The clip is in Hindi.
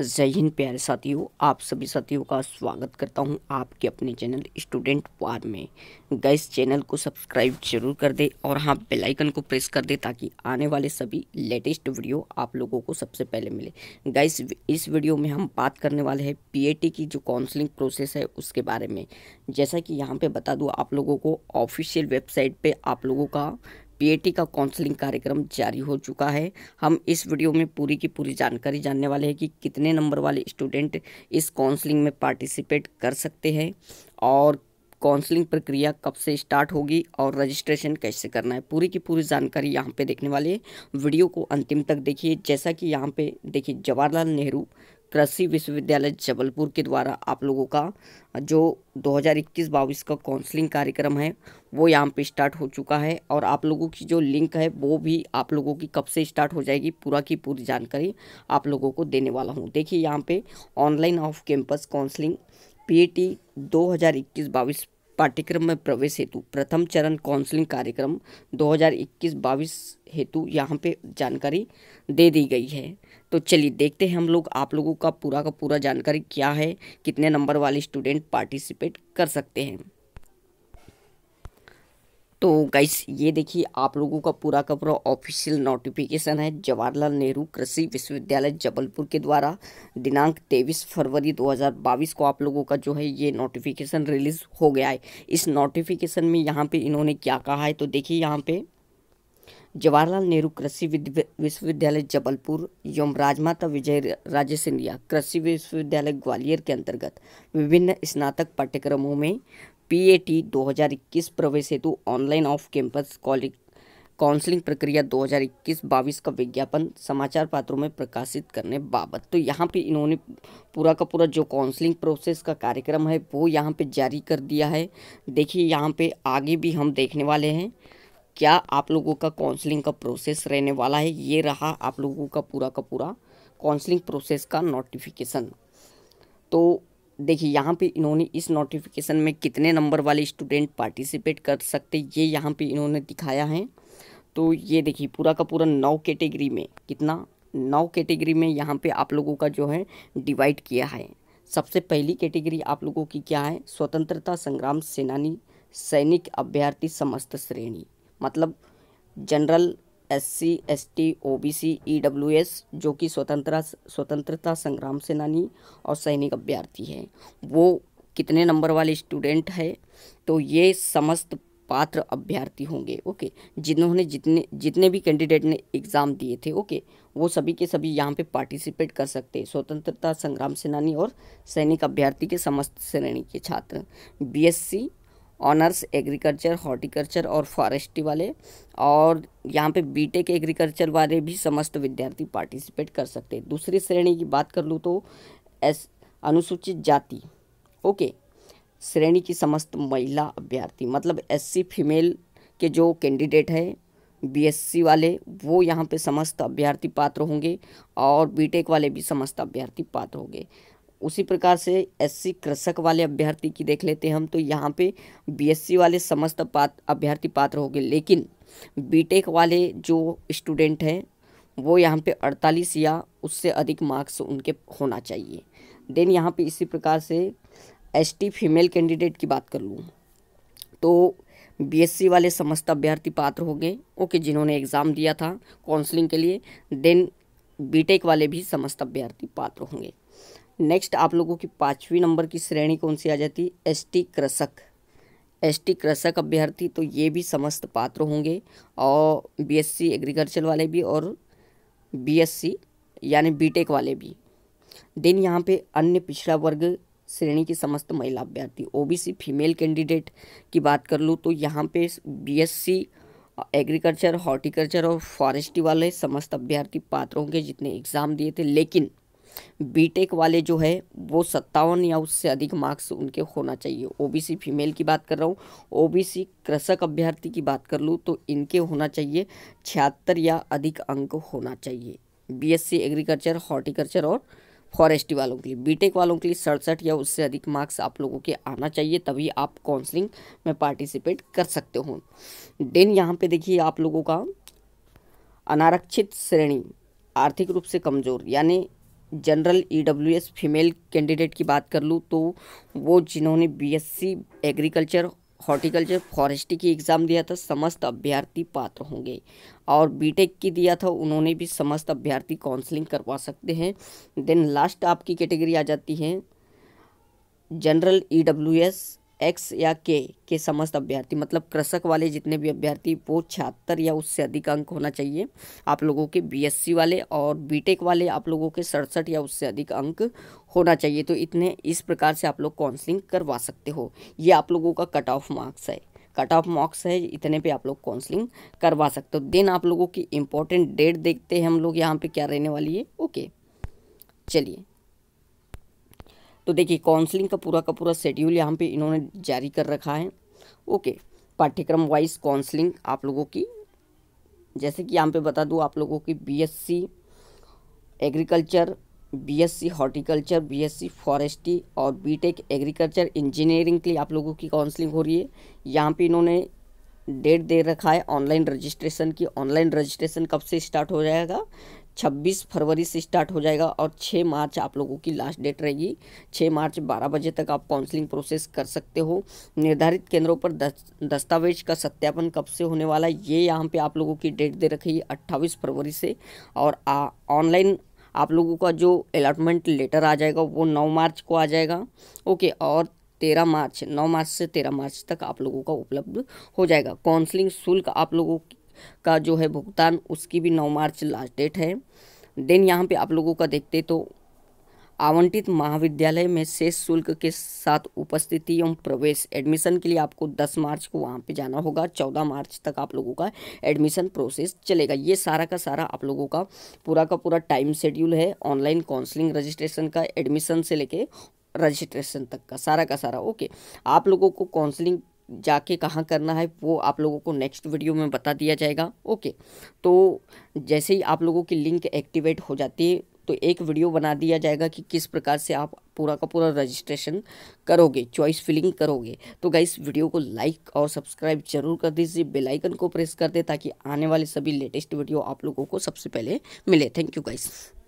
जय हिंद प्यारे साथियों आप सभी साथियों का स्वागत करता हूं आपके अपने चैनल स्टूडेंट वार में गैस चैनल को सब्सक्राइब जरूर कर दे और हाँ बेल आइकन को प्रेस कर दे ताकि आने वाले सभी लेटेस्ट वीडियो आप लोगों को सबसे पहले मिले गैस इस वीडियो में हम बात करने वाले हैं पीएटी की जो काउंसलिंग प्रोसेस है उसके बारे में जैसा कि यहाँ पर बता दूँ आप लोगों को ऑफिशियल वेबसाइट पर आप लोगों का पीएटी का काउंसलिंग कार्यक्रम जारी हो चुका है हम इस वीडियो में पूरी की पूरी जानकारी जानने वाले हैं कि कितने नंबर वाले स्टूडेंट इस काउंसलिंग में पार्टिसिपेट कर सकते हैं और काउंसलिंग प्रक्रिया कब से स्टार्ट होगी और रजिस्ट्रेशन कैसे करना है पूरी की पूरी जानकारी यहाँ पे देखने वाले वीडियो को अंतिम तक देखिए जैसा कि यहाँ पे देखिए जवाहरलाल नेहरू कृषि विश्वविद्यालय जबलपुर के द्वारा आप लोगों का जो 2021-22 का काउंसलिंग कार्यक्रम है वो यहाँ पे स्टार्ट हो चुका है और आप लोगों की जो लिंक है वो भी आप लोगों की कब से स्टार्ट हो जाएगी पूरा की पूरी जानकारी आप लोगों को देने वाला हूँ देखिए यहाँ पे online off campus counselling PAT 2021-22 पाठ्यक्रम में प्रवेश हेतु प्रथम चरण काउंसलिंग कार्यक्रम दो हज़ार हेतु यहाँ पे जानकारी दे दी गई है तो चलिए देखते हैं हम लोग आप लोगों का पूरा का पूरा जानकारी क्या है कितने नंबर वाले स्टूडेंट पार्टिसिपेट कर सकते हैं तो गाइस ये देखिए आप लोगों का पूरा का पूरा ऑफिशियल नोटिफिकेशन है जवाहरलाल नेहरू कृषि विश्वविद्यालय जबलपुर के द्वारा दिनांक 23 फरवरी 2022 को आप लोगों का जो है ये नोटिफिकेशन रिलीज़ हो गया है इस नोटिफिकेशन में यहाँ पे इन्होंने क्या कहा है तो देखिए यहाँ पे जवाहरलाल नेहरू कृषि विश्वविद्यालय जबलपुर एवं राजमाता विजय राजे सिंधिया कृषि विश्वविद्यालय ग्वालियर के अंतर्गत विभिन्न स्नातक पाठ्यक्रमों में पीएटी 2021 प्रवेश हेतु online off campus college counselling प्रक्रिया 2021-22 का विज्ञापन समाचार पत्रों में प्रकाशित करने बाबत तो यहाँ पे इन्होंने पूरा का पूरा जो काउंसलिंग प्रोसेस का कार्यक्रम है वो यहाँ पे जारी कर दिया है देखिए यहाँ पे आगे भी हम देखने वाले हैं क्या आप लोगों का काउंसलिंग का प्रोसेस रहने वाला है ये रहा आप लोगों का पूरा का पूरा काउंसलिंग प्रोसेस का नोटिफिकेशन तो देखिए यहाँ पे इन्होंने इस नोटिफिकेशन में कितने नंबर वाले स्टूडेंट पार्टिसिपेट कर सकते ये यहाँ पे इन्होंने दिखाया है तो ये देखिए पूरा का पूरा नौ कैटेगरी में कितना नौ कैटेगरी में यहाँ पे आप लोगों का जो है डिवाइड किया है सबसे पहली कैटेगरी आप लोगों की क्या है स्वतंत्रता संग्राम सेनानी सैनिक अभ्यर्थी समस्त श्रेणी मतलब general S C S T O B C E W S जो कि स्वतंत्रता स्वतंत्रता संग्राम सेनानी और सैनिक अभ्यर्थी है वो कितने नंबर वाले स्टूडेंट है तो ये समस्त पात्र अभ्यर्थी होंगे ओके जिन्होंने जितने जितने भी कैंडिडेट ने एग्ज़ाम दिए थे ओके वो सभी के सभी यहाँ पे पार्टिसिपेट कर सकते हैं स्वतंत्रता संग्राम सेनानी और सैनिक अभ्यर्थी के समस्त श्रेणी के छात्र बीएससी ऑनर्स एग्रीकल्चर हॉर्टिकल्चर और फॉरेस्ट्री वाले और यहाँ पे बीटेक एग्रीकल्चर वाले भी समस्त विद्यार्थी पार्टिसिपेट कर सकते हैं दूसरी श्रेणी की बात कर लूँ तो एस अनुसूचित जाति ओके श्रेणी की समस्त महिला अभ्यर्थी मतलब एससी फीमेल के जो कैंडिडेट है बीएससी वाले वो यहाँ पे समस्त अभ्यर्थी पात्र होंगे और बीटेक वाले भी समस्त अभ्यर्थी पात्र होंगे उसी प्रकार से एससी कृषक वाले अभ्यर्थी की देख लेते हैं हम तो यहाँ पे बीएससी वाले समस्त पात्र अभ्यर्थी पात्र होंगे लेकिन बीटेक वाले जो स्टूडेंट हैं वो यहाँ पे 48 या उससे अधिक मार्क्स उनके होना चाहिए देन यहाँ पे इसी प्रकार से एसटी फीमेल कैंडिडेट की बात कर लूँ तो बीएससी वाले समस्त अभ्यर्थी पात्र होंगे ओके जिन्होंने एग्ज़ाम दिया था काउंसलिंग के लिए देन बीटेक वाले भी समस्त अभ्यर्थी पात्र होंगे नेक्स्ट आप लोगों की पाँचवीं नंबर की श्रेणी कौन सी आ जाती है एसटी कृषक एसटी कृषक अभ्यर्थी तो ये भी समस्त पात्र होंगे और बीएससी एग्रीकल्चर वाले भी और बीएससी यानी बीटेक वाले भी देन यहाँ पे अन्य पिछड़ा वर्ग श्रेणी की समस्त महिला अभ्यर्थी ओबीसी फीमेल कैंडिडेट की बात कर लूँ तो यहाँ पे बीएससी एग्रीकल्चर हॉर्टिकल्चर और फॉरेस्ट्री वाले समस्त अभ्यर्थी पात्र होंगे जितने एग्ज़ाम दिए थे लेकिन बीटेक e वाले जो है वो सत्तावन या उससे अधिक मार्क्स उनके होना चाहिए ओबीसी फीमेल की बात कर रहा हूँ ओबीसी कृषक अभ्यर्थी की बात कर लूँ तो इनके होना चाहिए छिहत्तर या अधिक अंक होना चाहिए बीएससी एग्रीकल्चर हॉर्टिकल्चर और फॉरेस्टी वालों के लिए बीटेक e वालों के लिए सड़सठ या उससे अधिक मार्क्स आप लोगों के आना चाहिए तभी आप काउंसलिंग में पार्टिसिपेट कर सकते हो देन यहाँ पे देखिए आप लोगों का अनारक्षित श्रेणी आर्थिक रूप से कमज़ोर यानी जनरल ईडब्ल्यूएस फीमेल कैंडिडेट की बात कर लूँ तो वो जिन्होंने बीएससी एग्रीकल्चर हॉर्टिकल्चर फॉरेस्ट्री की एग्ज़ाम दिया था समस्त अभ्यर्थी पात्र होंगे और बीटेक की दिया था उन्होंने भी समस्त अभ्यर्थी काउंसलिंग करवा सकते हैं देन लास्ट आपकी कैटेगरी आ जाती है जनरल ईडब्ल्यूएस e एक्स या के के समस्त अभ्यर्थी मतलब कृषक वाले जितने भी अभ्यर्थी वो छिहत्तर या उससे अधिक अंक होना चाहिए आप लोगों के बीएससी वाले और बीटेक वाले आप लोगों के सड़सठ या उससे अधिक अंक होना चाहिए तो इतने इस प्रकार से आप लोग काउंसलिंग करवा सकते हो ये आप लोगों का कट ऑफ मार्क्स है कट ऑफ मार्क्स है इतने पे आप लोग काउंसलिंग करवा सकते हो देन आप लोगों की इम्पोर्टेंट डेट देखते हैं हम लोग यहाँ पे क्या रहने वाली है ओके चलिए तो देखिए काउंसलिंग का पूरा का पूरा शेड्यूल यहाँ पे इन्होंने जारी कर रखा है ओके पाठ्यक्रम वाइज काउंसलिंग आप लोगों की जैसे कि यहाँ पे बता दूँ आप लोगों की BSc agriculture BSc horticulture BSc forestry और बीटेक एग्रीकल्चर इंजीनियरिंग के लिए आप लोगों की काउंसलिंग हो रही है यहाँ पर इन्होंने डेट दे रखा है ऑनलाइन रजिस्ट्रेशन की ऑनलाइन रजिस्ट्रेशन कब से स्टार्ट हो जाएगा छब्बीस फरवरी से स्टार्ट हो जाएगा और छः मार्च आप लोगों की लास्ट डेट रहेगी छः मार्च बारह बजे तक आप काउंसलिंग प्रोसेस कर सकते हो निर्धारित केंद्रों पर दस्तावेज का सत्यापन कब से होने वाला है ये यहाँ पे आप लोगों की डेट दे रखी है अट्ठावीस फरवरी से और ऑनलाइन आप लोगों का जो अलाटमेंट लेटर आ जाएगा वो नौ मार्च को आ जाएगा ओके और तेरह मार्च नौ मार्च से तेरह मार्च तक आप लोगों का उपलब्ध हो जाएगा काउंसलिंग शुल्क आप लोगों का जो है भुगतान उसकी भी नौ मार्च लास्ट डेट है देन यहाँ पे आप लोगों का देखते तो आवंटित महाविद्यालय में शेष शुल्क के साथ उपस्थिति एवं प्रवेश एडमिशन के लिए आपको 10 मार्च को वहाँ पे जाना होगा 14 मार्च तक आप लोगों का एडमिशन प्रोसेस चलेगा ये सारा का सारा आप लोगों का पूरा का पूरा टाइम शेड्यूल है ऑनलाइन काउंसलिंग रजिस्ट्रेशन का एडमिशन से लेके रजिस्ट्रेशन तक का सारा का सारा ओके आप लोगों को काउंसलिंग जाके कहाँ करना है वो आप लोगों को नेक्स्ट वीडियो में बता दिया जाएगा ओके तो जैसे ही आप लोगों की लिंक एक्टिवेट हो जाती है तो एक वीडियो बना दिया जाएगा कि किस प्रकार से आप पूरा का पूरा रजिस्ट्रेशन करोगे चॉइस फिलिंग करोगे तो गाइस वीडियो को लाइक और सब्सक्राइब जरूर कर दीजिए बेल आइकन को प्रेस कर दे ताकि आने वाले सभी लेटेस्ट वीडियो आप लोगों को सबसे पहले मिले थैंक यू गाइस